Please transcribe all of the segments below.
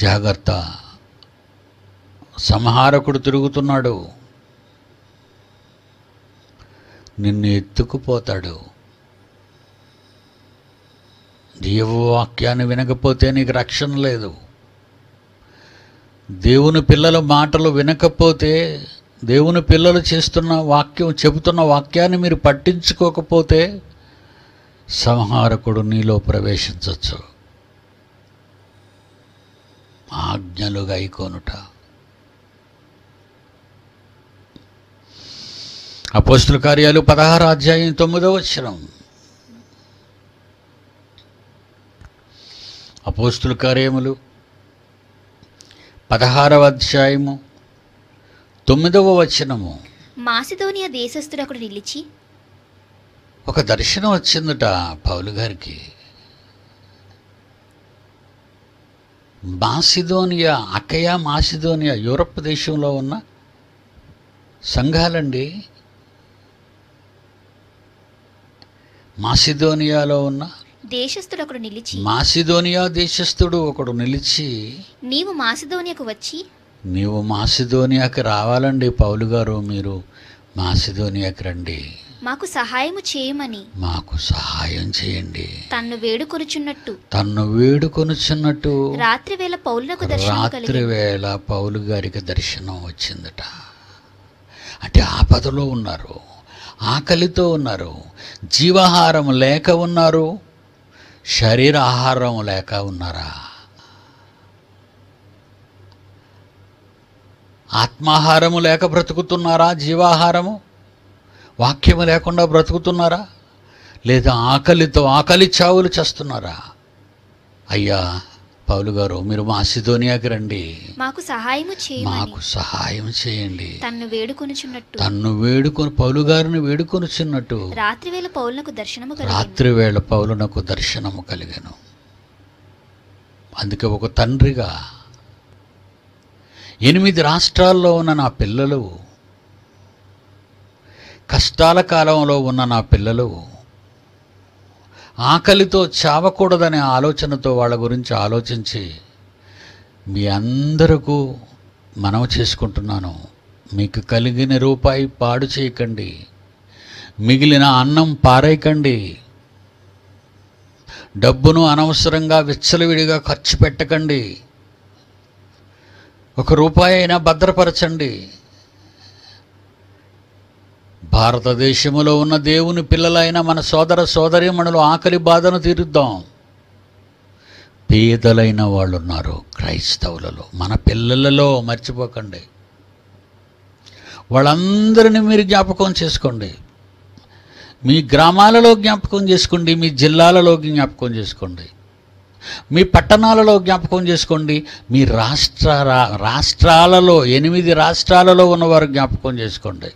జాగ్రత్త సంహారకుడు తిరుగుతున్నాడు నిన్ను ఎత్తుకుపోతాడు వాక్యాన్ని వినకపోతే నీకు రక్షణ లేదు దేవుని పిల్లల మాటలు వినకపోతే దేవుని పిల్లలు చేస్తున్న వాక్యం చెబుతున్న వాక్యాన్ని మీరు పట్టించుకోకపోతే సంహారకుడు నీలో ప్రవేశించవచ్చు ఆజ్ఞలుగా అయికోనుట అపోస్తుల కార్యాలు పదహారు అధ్యాయం తొమ్మిదవ వచ్చినం అపోస్తుల కార్యములు పదహారవ అధ్యాయము తొమ్మిదవ వచనము మాసిదోనియ దేశస్థుడు అక్కడ నిలిచి ఒక దర్శనం వచ్చిందట పౌలు గారికి మాసిదోనియా అకయా మాసిదోనియా యూరప్ దేశంలో ఉన్న సంఘాలండి మాసిదోనియాలో ఉన్న దేశస్థుడు ఒకడు నిలిచి మాసిదోనియా దేశస్థుడు ఒకడు నిలిచి నీవు మాసిదోనియాకు వచ్చి నీవు మాసిదోనియాకి రావాలండి పౌలు గారు మీరు మాసిదోనియాకి రండి మాకు సహాయము చేయమని మాకు సహాయం చేయండి తన్ను వేడుకొనుచున్నట్టు తన్ను వేడుకొనుచున్నట్టు రాత్రి వేళ పౌలకు దర్శనం రాత్రి వేళ పౌలు గారికి దర్శనం వచ్చిందట అంటే ఆపదలో ఉన్నారు ఆకలితో ఉన్నారు జీవాహారం లేక ఉన్నారు శరీర ఆహారం లేక ఉన్నారా ఆత్మాహారము లేక బ్రతుకుతున్నారా జీవాహారము వాక్యం లేకుండా బ్రతుకుతున్నారా లేదా ఆకలితో ఆకలి చావులు చేస్తున్నారా అయ్యా పౌలు గారు మీరు మా సిదోనియాకి రండి మాకు సహాయం మాకు సహాయం చేయండి తన్ను చిన్నట్టు తన్ను వేడుకొని పౌలు గారిని చిన్నట్టు రాత్రి వేళ పౌలునకు దర్శనము రాత్రి వేళ పౌలునకు దర్శనము కలిగాను అందుకే ఒక తండ్రిగా ఎనిమిది రాష్ట్రాల్లో ఉన్న నా పిల్లలు కష్టాల కాలంలో ఉన్న నా పిల్లలు ఆకలితో చావకూడదనే ఆలోచనతో వాళ్ళ గురించి ఆలోచించి మీ అందరికూ మనవి చేసుకుంటున్నాను మీకు కలిగిన రూపాయి పాడు చేయకండి మిగిలిన అన్నం పారేయకండి డబ్బును అనవసరంగా విచ్చలవిడిగా ఖర్చు పెట్టకండి ఒక రూపాయి అయినా భద్రపరచండి భారతదేశంలో ఉన్న దేవుని పిల్లలైన మన సోదర సోదరిమణులు ఆకలి బాధను తీరుద్దాం పేదలైన వాళ్ళు ఉన్నారు క్రైస్తవులలో మన పిల్లలలో మర్చిపోకండి వాళ్ళందరినీ మీరు జ్ఞాపకం చేసుకోండి మీ గ్రామాలలో జ్ఞాపకం చేసుకోండి మీ జిల్లాలలో జ్ఞాపకం చేసుకోండి మీ పట్టణాలలో జ్ఞాపకం చేసుకోండి మీ రాష్ట్ర రాష్ట్రాలలో ఎనిమిది రాష్ట్రాలలో ఉన్నవారు జ్ఞాపకం చేసుకోండి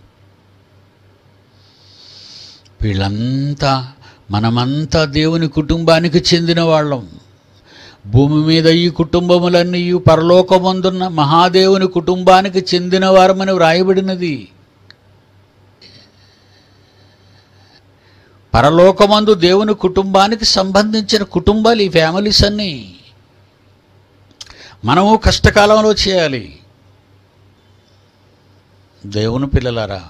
వీళ్ళంతా మనమంతా దేవుని కుటుంబానికి చెందిన వాళ్ళం భూమి మీద ఈ కుటుంబములన్నీ పరలోకమందున్న మహాదేవుని కుటుంబానికి చెందిన వారమని వ్రాయబడినది పరలోకమందు దేవుని కుటుంబానికి సంబంధించిన కుటుంబాలు ఈ ఫ్యామిలీస్ అన్నీ మనము కష్టకాలంలో చేయాలి దేవుని పిల్లలారా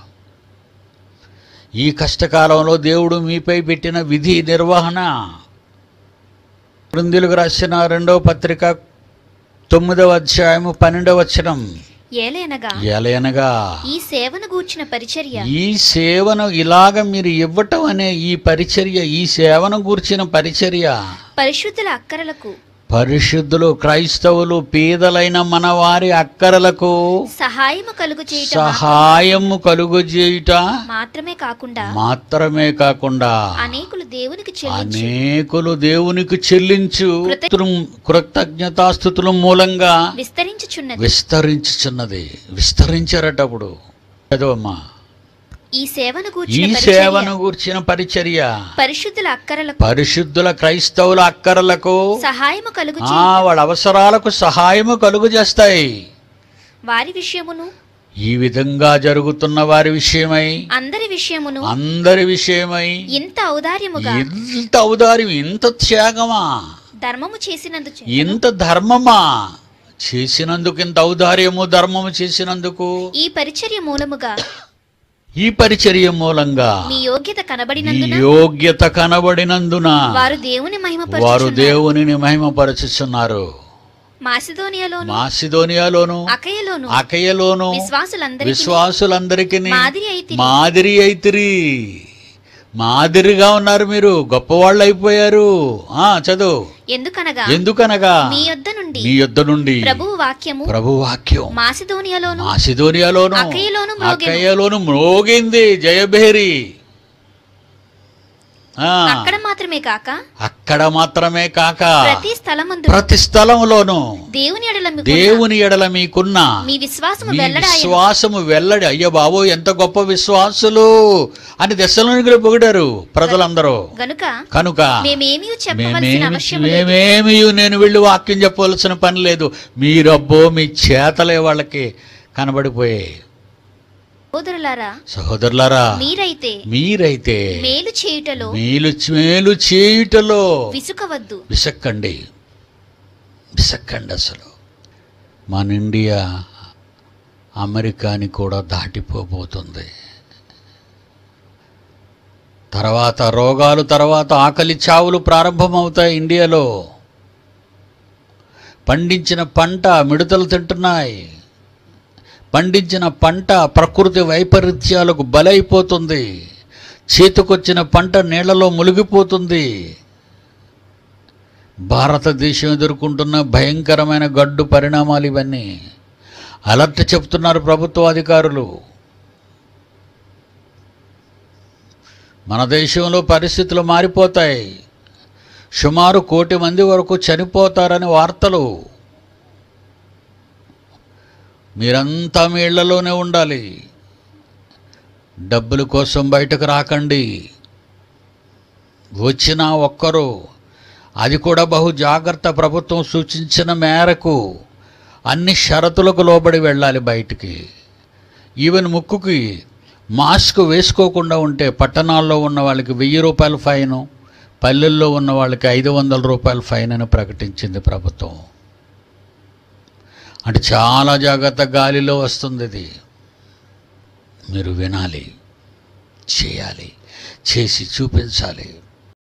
ఈ కష్టకాలంలో దేవుడు మీపై పెట్టిన విధి నిర్వహణ బృందులకు రాసిన రెండవ పత్రిక తొమ్మిదవ అధ్యాయము పన్నెండవ వచనం ఏలయనగా ఈ సేవను గూర్చిన పరిచర్య ఈ సేవను ఇలాగ మీరు ఇవ్వటం అనే ఈ పరిచర్య ఈ సేవను గూర్చిన పరిచర్య పరిశుద్ధుల అక్కరలకు పరిశుద్ధులు క్రైస్తవులు పేదలైన మన వారి అక్కరలకు సహాయము కలుగు సహాయము కలుగు చేయుట మాత్రమే కాకుండా మాత్రమే కాకుండా అనేకులు దేవునికి అనేకులు దేవునికి చెల్లించు కృతజ్ఞతాస్థుతుల మూలంగా విస్తరించుచున్నది విస్తరించుచున్నది విస్తరించారటప్పుడు ఏదో చదవమ్మా ఈ సేవను ఈ సేవను గూర్చిన పరిచర్య పరిశుద్ధుల అక్కరలకు పరిశుద్ధుల క్రైస్తవుల అక్కరలకు సహాయము కలుగు వాళ్ళ అవసరాలకు సహాయము కలుగు చేస్తాయి వారి విషయమును ఈ విధంగా జరుగుతున్న వారి విషయమై అందరి విషయమును అందరి విషయమై ఇంత ఔదార్యముగా ఇంత ఔదార్యం ఇంత త్యాగమా ధర్మము చేసినందు ఇంత ధర్మమా చేసినందుకు ఇంత ఔదార్యము ధర్మము చేసినందుకు ఈ పరిచర్య మూలముగా ఈ పరిచర్య మూలంగా మీ యోగ్యత కనబడినందున యోగ్యత కనబడినందున వారు దేవుని మహిమ వారు దేవునిని మహిమ మాసిదోనియాలోను మాసిదోనియాలోను అకయలోను అకయలోను విశ్వాసులందరికీ విశ్వాసులందరికీ మాదిరి అయితిరి మాదిరిగా ఉన్నారు మీరు గొప్పవాళ్ళు అయిపోయారు ఆ చదువు ఎందుకనగా ఎందుకనగా మీ యొద్ద నుండి మీ యొద్ద నుండి ప్రభు వాక్యము ప్రభు వాక్యం మాసిదోనియాలోను మాసిదోనియాలోను అకయలోను మోగింది మ్రోగింది జయబేరి అక్కడ మాత్రమే కాక అక్కడ మాత్రమే కాక ప్రతి స్థలమందు ప్రతి స్థలములోను దేవుని ఎడల దేవుని ఎడల మీకున్న మీ విశ్వాసము వెల్లడి విశ్వాసము అయ్యో బాబు ఎంత గొప్ప విశ్వాసులు అని దశలో పొగిడారు ప్రజలందరూ కనుక కనుక మేమేమి నేను వెళ్ళి వాక్యం చెప్పవలసిన పని లేదు మీరబ్బో మీ చేతలే వాళ్ళకి కనబడిపోయాయి సహోదరులారా సహోదరులారా మీరైతే మీరైతే మేలు మేలు మేలు విసుకవద్దు విసక్కండి విసక్కండి అసలు మన ఇండియా అమెరికాని కూడా దాటిపోబోతుంది తర్వాత రోగాలు తర్వాత ఆకలి చావులు ప్రారంభమవుతాయి ఇండియాలో పండించిన పంట మిడతలు తింటున్నాయి పండించిన పంట ప్రకృతి వైపరీత్యాలకు బలైపోతుంది చేతికొచ్చిన పంట నీళ్లలో మునిగిపోతుంది భారతదేశం ఎదుర్కొంటున్న భయంకరమైన గడ్డు పరిణామాలు ఇవన్నీ అలర్ట్ చెప్తున్నారు ప్రభుత్వ అధికారులు మన దేశంలో పరిస్థితులు మారిపోతాయి సుమారు కోటి మంది వరకు చనిపోతారని వార్తలు మీరంతా మీ ఇళ్లలోనే ఉండాలి డబ్బుల కోసం బయటకు రాకండి వచ్చిన ఒక్కరు అది కూడా బహు జాగ్రత్త ప్రభుత్వం సూచించిన మేరకు అన్ని షరతులకు లోబడి వెళ్ళాలి బయటికి ఈవెన్ ముక్కుకి మాస్క్ వేసుకోకుండా ఉంటే పట్టణాల్లో ఉన్న వాళ్ళకి వెయ్యి రూపాయల ఫైను పల్లెల్లో ఉన్న వాళ్ళకి ఐదు వందల రూపాయల ఫైన్ అని ప్రకటించింది ప్రభుత్వం అంటే చాలా జాగ్రత్త గాలిలో వస్తుంది అది మీరు వినాలి చేయాలి చేసి చూపించాలి